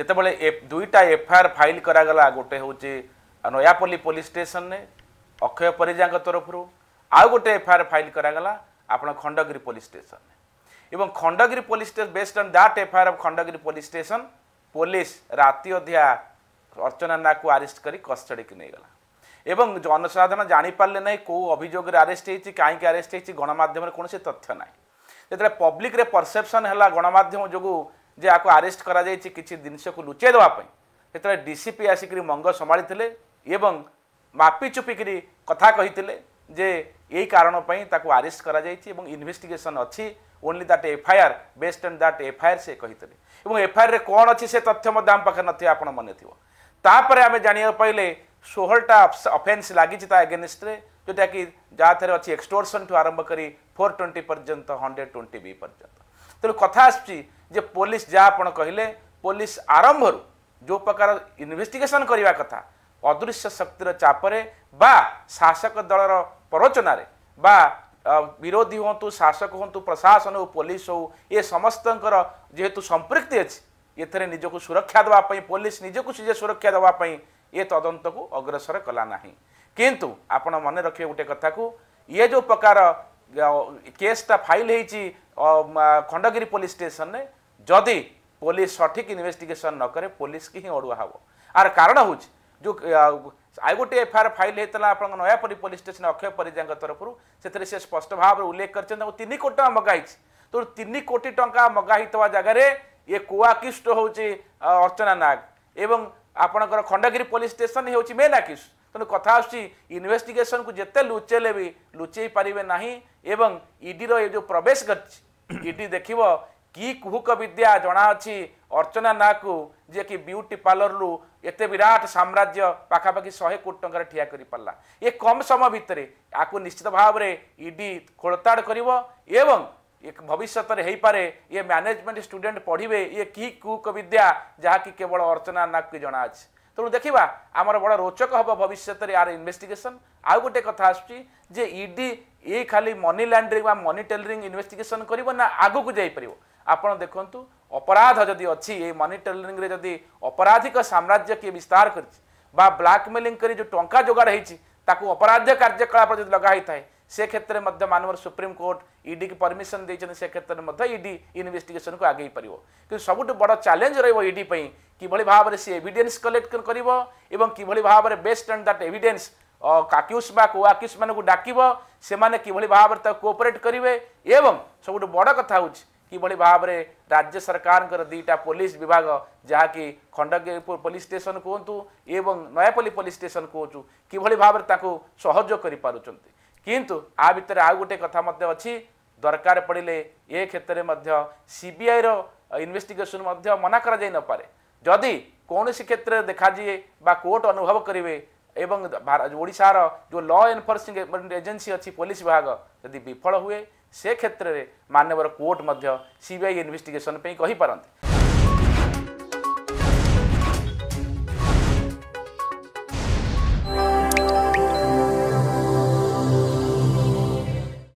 যেতবে দুইটা FIR file করা গোটে হচ্ছে নয়াপল্লী পুলিশ স্টেসনে অক্ষয় পরিজা তরফর আউ গোটে এফআইআর ফাইল করা আপনার খণ্ডগিরি পুলিশ স্টেসন এবং Khandagiri police station based on that FIR of Khandagiri police station police রাতে অধিয়া অর্চনা নাকু আরেস্ট করে কস্টডিকে নিয়েগলা এবং জনসাধারণ জাঁপারে না কেউ অভিযোগের আরেস্ট হয়েছে কাইকি আরেস্ট হয়েছে গণমাধ্যমের কোণী তথ্য নাই যেত পব্লিক্রে পরসেপসন হল গণমাধ্যম যোগুঁ ଯେ ଆକୁ ଆରେଷ୍ଟ କରାଯାଇଛି କିଛି ଜିନିଷକୁ ଲୁଚାଇ ଦେବା ପାଇଁ ସେତେବେଳେ ଡି ସି ପି ଆସିକରି ମଙ୍ଗ ସମ୍ଭାଳିଥିଲେ ଏବଂ ମାପି ଚୁପିକିରି କଥା କହିଥିଲେ ଯେ ଏଇ କାରଣ ପାଇଁ ତାକୁ ଆରେଷ୍ଟ କରାଯାଇଛି ଏବଂ ଇନଭେଷ୍ଟିଗେସନ୍ ଅଛି only that FIR based and that FIR ସେ କହିଥିଲେ ଏବଂ ଏଫ୍ଆଇଆର୍ରେ କ'ଣ ଅଛି ସେ ତଥ୍ୟ ମଧ୍ୟ ଆମ ପାଖରେ ନଥିବ ଆପଣ ମନେଥିବ ତାପରେ ଆମେ ଜାଣିବାକୁ ପାଇଲେ ଷୋହଳଟା ଅଫେନ୍ସ ଲାଗିଛି ତା ଏଗେନେଷ୍ଟରେ ଯେଉଁଟାକି ଯାହାଥିରେ ଅଛି ଏକ୍ସଟୋର୍ସନ୍ଠୁ ଆରମ୍ଭ କରି ଫୋର୍ ଟ୍ୱେଣ୍ଟି ପର୍ଯ୍ୟନ୍ତ ହଣ୍ଡ୍ରେଡ଼୍ ଟ୍ୱେଣ୍ଟି ବି ପର୍ଯ୍ୟନ୍ତ ତେଣୁ କଥା ଆସୁଛି ଯେ ପୋଲିସ ଯାହା ଆପଣ କହିଲେ ପୋଲିସ ଆରମ୍ଭରୁ ଯେଉଁ ପ୍ରକାର ଇନଭେଷ୍ଟିଗେସନ୍ କରିବା କଥା ଅଦୃଶ୍ୟ ଶକ୍ତିର ଚାପରେ ବା ଶାସକ ଦଳର ପ୍ରରୋଚନାରେ ବା ବିରୋଧୀ ହୁଅନ୍ତୁ ଶାସକ ହୁଅନ୍ତୁ ପ୍ରଶାସନ ହେଉ ପୋଲିସ ହେଉ ଏ ସମସ୍ତଙ୍କର ଯେହେତୁ ସମ୍ପୃକ୍ତି ଅଛି ଏଥିରେ ନିଜକୁ ସୁରକ୍ଷା ଦେବା ପାଇଁ ପୋଲିସ ନିଜକୁ ସିଜେ ସୁରକ୍ଷା ଦେବା ପାଇଁ ଏ ତଦନ୍ତକୁ ଅଗ୍ରସର କଲା ନାହିଁ କିନ୍ତୁ ଆପଣ ମନେ ରଖିବେ ଗୋଟେ କଥାକୁ ଇଏ ଯେଉଁ ପ୍ରକାର କେସ୍ଟା ଫାଇଲ୍ ହେଇଛି खंडगिरी पुलिस स्टेसन जदि पुलिस सठिक इनभेटिगेसन नक पुलिस की ही अड़ुआ हाँ आर कारण हूँ जो आई गोटे एफआईआर फाइल होता है आप नयापल पुलिस स्टेसन अक्षय परिजा तरफ से स्पष्ट भाव में उल्लेख करते करोटी टाँग मगाई तेनि कोटी टाँह मगाही जगह ये कूआकिस्ट हो अर्चना नाग एवं आपणकर खंडगिरी पुलिस स्टेसन ही हूँ मेन आकिस्ट तेनाली कथ आसभेटिगेसन को जिते लुचेले भी लुचे पारे ना इडी ये जो प्रवेश करती ଇଡି ଦେଖିବ କି କୁହୁକ ବିଦ୍ୟା ଜଣା ଅଛି ଅର୍ଚ୍ଚନା ନାଁକୁ ଯିଏକି ବିୟୁଟି ପାର୍ଲରରୁ ଏତେ ବିରାଟ ସାମ୍ରାଜ୍ୟ ପାଖାପାଖି ଶହେ କୋଟି ଟଙ୍କାରେ ଠିଆ କରିପାରିଲା ଏ କମ୍ ସମୟ ଭିତରେ ଆକୁ ନିଶ୍ଚିତ ଭାବରେ ଇଡି ଖୋଳତାଡ଼ କରିବ ଏବଂ ଭବିଷ୍ୟତରେ ହେଇପାରେ ଇଏ ମ୍ୟାନେଜମେଣ୍ଟ ଷ୍ଟୁଡେଣ୍ଟ ପଢ଼ିବେ ଇଏ କି କୁକ ବିଦ୍ୟା ଯାହାକି କେବଳ ଅର୍ଚ୍ଚନା ନାକୁ ଜଣା ଅଛି तेणु देखा आम बड़ रोचक हम भविष्य यार इनभेटिगेसन आउ गोटे कथ आसे ये खाली money laundering money tailoring investigation कर आगक को जापर आपत देखु अपराध जदि अच्छी ये मनी टेलरिंग जब अपराधिक साम्राज्य किए विस्तार कर ब्लाकमेलींग कर जो टाँचा जोड़ी अपराध कार्यकलाप जब लगाई थाए से क्षेत्र में मानव सुप्रीमकोर्ट इडी की परमिशन देते से क्षेत्र में इडी इनभेटिगेसन को आगे पार्टी सबुठ बड़ चैलेंज रही इडी কিভাবে ভাবে সে এভিডেন্স কলেক্ট করব এবং কিভাবে ভাবে বেস্ট অন দ্যাট এভিডেন্স কাক্যুস বা কোয়াক্যুস মানুষ ডাকব সে কিভাবে ভাবে তা কোঅপরেট করবে এবং সবুঠ বড় কথা হচ্ছে কিভাবে ভাবে রাজ্য সরকার দুইটা পুলিশ বিভাগ যা কি খণ্ডগিরিপুর পুলিশ স্টেশন কুহতু এবং নয়াপল্লী পুলিশ স্টেশন কুহতু কিভাবে ভাবে তাকে সহযোগ করে পুঁচ কিন্তু আ ভিতরে আউ গোটে কথা মধ্যে অছি দরকার পড়লে এ ক্ষেত্রে মধ্য সিবিআইর ইনভেস্টিগেশন মধ্য মনা করা যাই নপারে ଯଦି କୌଣସି କ୍ଷେତ୍ରରେ ଦେଖାଯିଏ ବା କୋର୍ଟ ଅନୁଭବ କରିବେ ଏବଂ ଓଡ଼ିଶାର ଯେଉଁ ଲ ଏନଫୋର୍ସିଂ ଏଜେନ୍ସି ଅଛି ପୋଲିସ ବିଭାଗ ଯଦି ବିଫଳ ହୁଏ ସେ କ୍ଷେତ୍ରରେ ମାନ୍ୟବର କୋର୍ଟ ମଧ୍ୟ ସିବିଆଇ ଇନଭେଷ୍ଟିଗେସନ୍ ପାଇଁ କହିପାରନ୍ତି